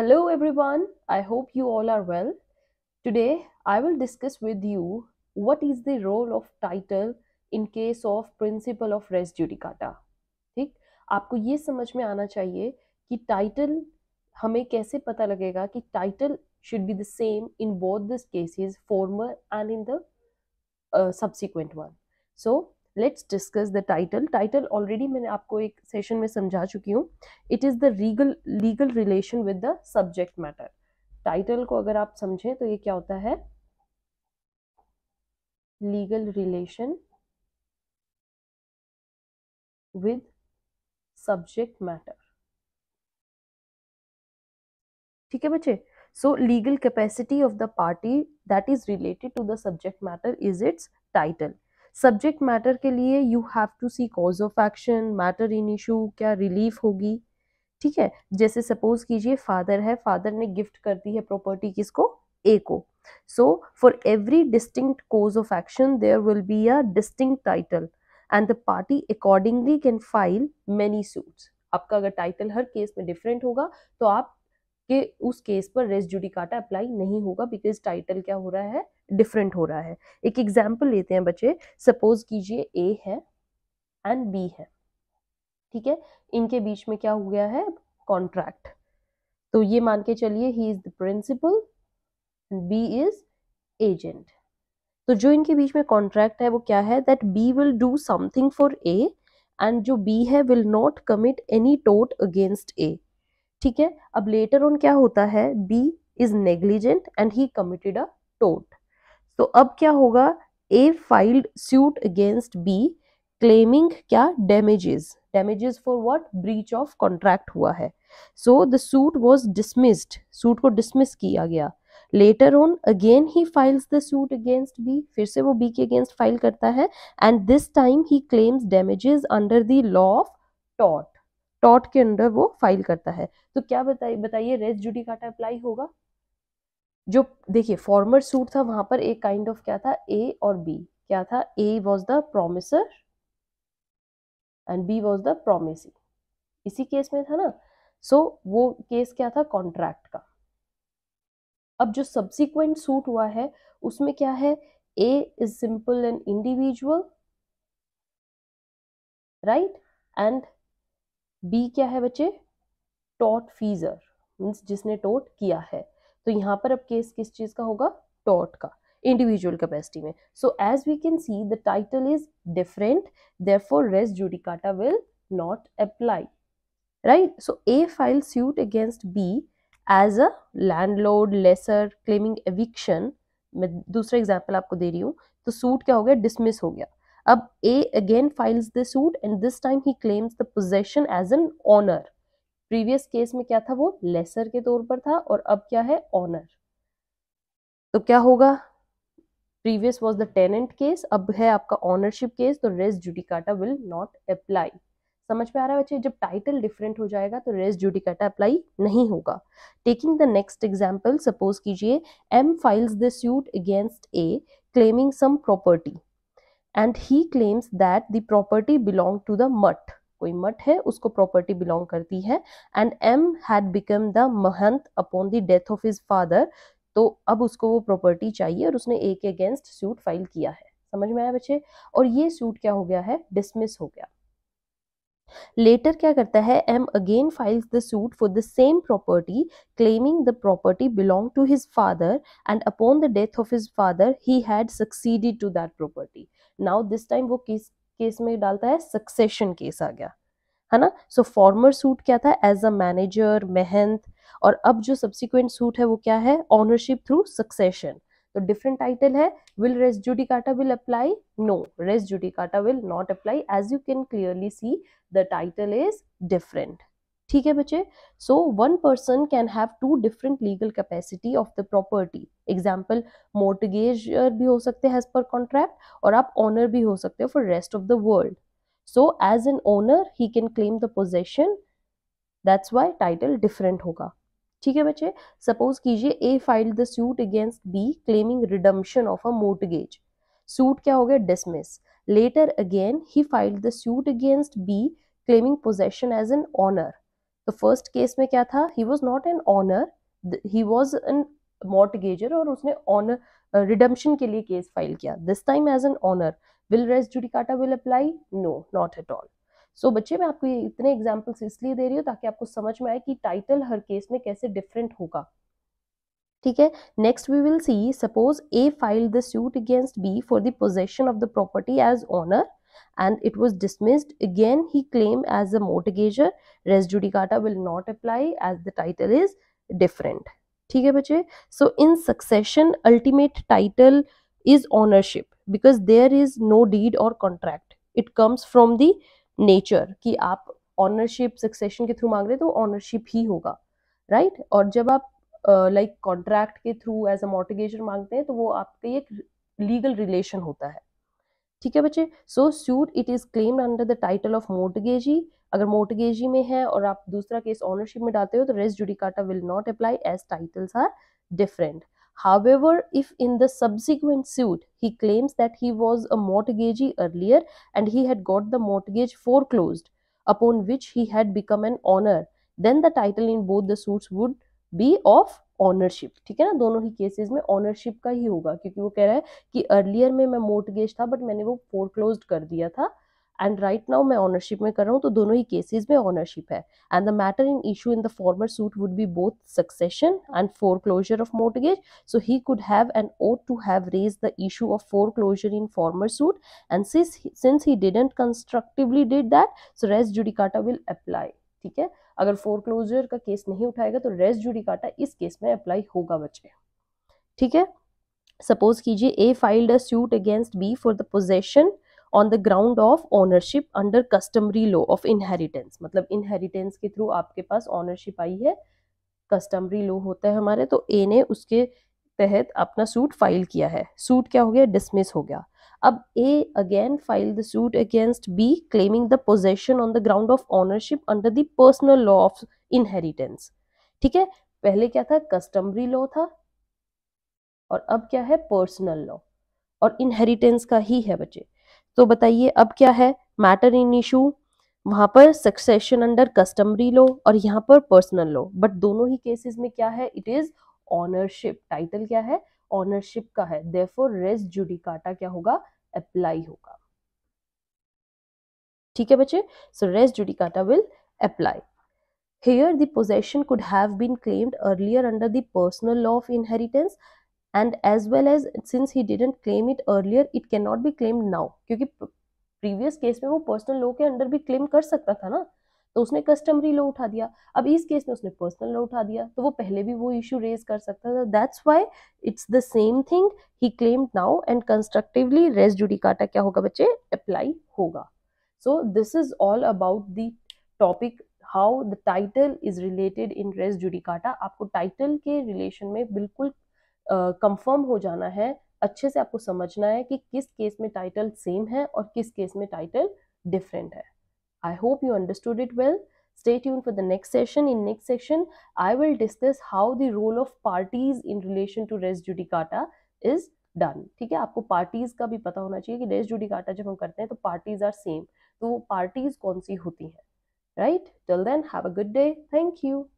Hello everyone, I hope you all are well. Today I will discuss with you what is the role of title in case of principle of res judicata. ठीक आपको ये समझ में आना चाहिए कि title हमें कैसे पता लगेगा कि title should be the same in both these cases former and in the uh, subsequent one so let's discuss the title title already मैंने आपको एक सेशन में समझा चुकी हूँ it is the regal legal relation with the subject matter title को अगर आप समझें तो ये क्या होता है legal relation with subject matter ठीक है बच्चे so legal capacity of the party that is related to the subject matter is its title subject matter के लिए you have to C cause of action matter in issue क्या relief होगी ठीक है जैसे सपोज कीजिए फादर है father ने गिफ्ट कर दी है प्रॉपर्टी किसको ए को so for every distinct cause of action there will be a distinct title and the party accordingly can file many suits आपका अगर टाइटल हर केस में डिफरेंट होगा तो आप कि उस केस पर रेस जुडिकाटा अप्लाई नहीं होगा बिकॉज टाइटल क्या हो रहा है डिफरेंट हो रहा है एक एग्जाम्पल लेते हैं बच्चे सपोज कीजिए ए है एंड बी है ठीक है इनके बीच में क्या हो गया है कॉन्ट्रैक्ट तो ये मान के चलिए he is the principal and B is agent तो जो इनके बीच में कॉन्ट्रैक्ट है वो क्या है that B will do something for A and जो बी है विल नॉट कमिट एनी टोट अगेंस्ट ए ठीक है अब लेटर ऑन क्या होता है B is negligent and he committed a टोट तो अब क्या होगा A filed suit against B claiming क्या damages damages for what breach of contract हुआ है so the suit was dismissed suit को डिसमिस किया गया later on again he files the suit against B फिर से वो बी के अगेंस्ट फाइल करता है and this time he claims damages under the law of taught taught के अंडर वो फाइल करता है तो क्या बताइए बताइए रेस जुडिकाटा अप्लाई होगा जो देखिए फॉर्मर सूट था वहां पर एक काइंड kind ऑफ of क्या था ए और बी क्या था A was the promisor and B was the promisee इसी केस में था ना सो so, वो केस क्या था कॉन्ट्रैक्ट का अब जो सब्सिक्वेंट सूट हुआ है उसमें क्या है A is simple and individual right and B क्या है बच्चे टॉट फीजर मीन्स जिसने टॉट किया है तो यहाँ पर अब केस किस चीज का होगा टॉट का इंडिविजुअल कैपेसिटी में so as we can see the title is different therefore res judicata will not apply right so A file suit against B as a landlord lessor claiming eviction मैं दूसरा example आपको दे रही हूँ तो suit क्या हो गया dismiss हो गया अब A again files the suit and this time he claims the possession as an owner previous case में क्या था वो लेसर के तौर पर था और अब क्या है ऑनर तो क्या होगा previous was the tenant case अब है आपका ऑनरशिप केस तो res judicata will not apply समझ में आ रहा है बच्चे जब टाइटल डिफरेंट हो जाएगा तो रेस जुडिकाटा अप्लाई नहीं होगा taking the next example suppose कीजिए M files the suit against A claiming some property and he claims that the property belong to the math कोई मठ है उसको प्रॉपर्टी बिलोंग करती है and M had become the mahant upon the death of his father तो अब उसको वो प्रॉपर्टी चाहिए और उसने एक अगेंस्ट सूट फाइल किया है समझ में आया बच्चे और ये सूट क्या हो गया है डिसमिस हो गया लेटर क्या करता है M again files the suit for the same property claiming the property belong to his father and upon the death of his father he had succeeded to that property now this time वो किस case में डालता है succession case आ गया है ना सो farmer suit क्या था एज अ मैनेजर मेहंत और अब जो सब्सिक्वेंट सूट है वो क्या है ऑनरशिप थ्रू सक्सेशन तो डिफरेंट टाइटल है will res judicata will apply no res judicata will not apply as you can clearly see the title is different ठीक है बच्चे so one person can have two different legal capacity of the property example mortgage भी हो सकते हैं as per contract और आप honour भी हो सकते हो for rest of the world so as an owner he can claim the possession that's why title different होगा ठीक है बच्चे सपोज कीजिए A file the suit against B claiming redemption of a mortgage suit क्या हो गया dismiss later again he file the suit against B claiming possession as an owner तो first case में क्या था he was not an owner he was an mortgagor और उसने owner redemption uh, के लिए केस फाइल किया this time as an owner will res judicata will apply no not at all so बच्चे मैं आपको ये इतने एग्जाम्पल्स इसलिए दे रही हूँ ताकि आपको समझ में आए कि टाइटल हर केस में कैसे डिफरेंट होगा ठीक है next we will see suppose A file the suit against B for the possession of the property as owner and it was dismissed. Again, he claimed as a mortgager, res judicata will not apply as the title is different. ठीक है बच्चे so in succession ultimate title is ownership because there is no deed और contract it comes from the nature कि आप ownership succession के through मांग रहे तो ऑनरशिप ही होगा राइट right? और जब आप लाइक uh, कॉन्ट्रैक्ट like, के थ्रू एज अ मोटिगेशन मांगते हैं तो वो आपके एक लीगल रिलेशन होता है ठीक है बच्चे so suit it is claim under the title of mortgagee अगर मोटगेजी में है और आप दूसरा केस ऑनरशिप में डालते हो तो res judicata will not apply as titles are different However, if in the subsequent suit he claims that he was a mortgagee earlier and he had got the mortgage foreclosed, upon which he had become an owner, then the title in both the suits would be of ownership ठीक है ना दोनों ही cases में ownership का ही होगा क्योंकि वो कह रहा है कि अर्लियर में मैं मोटगेज था बट मैंने वो फोर क्लोज कर दिया था एंड राइट नाउ मैं ऑनरशिप में कर रहा हूँ तो दोनों ही केसेज में ऑनरशिप है and the matter in issue in the former suit would be both succession and foreclosure of mortgage so he could have and ought to have raise the issue of foreclosure in former suit and since he didn't constructively did that so res judicata will apply ठीक है अगर foreclosure का case नहीं उठाएगा तो res judicata इस case में apply होगा बच्चे ठीक है सपोज कीजिए A filed a suit against B for the possession on the ground of ownership under customary law of inheritance मतलब इनहेरिटेंस के थ्रू आपके पास ऑनरशिप आई है कस्टमरी लॉ होता है हमारे तो ए ने उसके तहत अपना सूट फाइल किया है सूट क्या हो गया डिसमिस हो गया अब A again file the suit against B claiming the possession on the ground of ownership under the personal law of inheritance ठीक है पहले क्या था कस्टमरी लॉ था और अब क्या है पर्सनल लॉ और इनहेरिटेंस का ही है बच्चे तो बताइए अब क्या है मैटर इन इशू वहां पर सक्सेशन अंडर कस्टमरी लॉ और यहाँ पर पर्सनल लॉ बट दोनों ही केसेस में क्या है इट इज ऑनरशिप टाइटल क्या है ऑनरशिप का है देरफोर रेस जुडिकाटा क्या होगा अप्लाई होगा ठीक है बच्चे so res judicata will apply here the possession could have been claimed earlier under the personal law of inheritance and as well as since he didn't claim it earlier it can not be claimed now क्योंकि previous case में वो personal law के under भी claim कर सकता था ना तो उसने कस्टमरी लो उठा दिया अब इस केस में उसने पर्सनल लो उठा दिया तो वो पहले भी वो इशू रेज कर सकता था that's why it's the same thing he claimed now and constructively res judicata क्या होगा बच्चे अप्लाई होगा so this is all about the topic how the title is related in res judicata आपको title के relation में बिल्कुल confirm uh, हो जाना है अच्छे से आपको समझना है कि किस केस में टाइटल सेम है और किस केस में टाइटल डिफरेंट है I hope you understood it well. Stay tuned for the next session. In next session I will discuss how the role of parties in relation to res judicata is done ठीक है आपको parties का भी पता होना चाहिए कि race judicata जब हम करते हैं तो पार्टीज आर सेम तो वो पार्टीज कौन सी होती हैं right till then have a good day thank you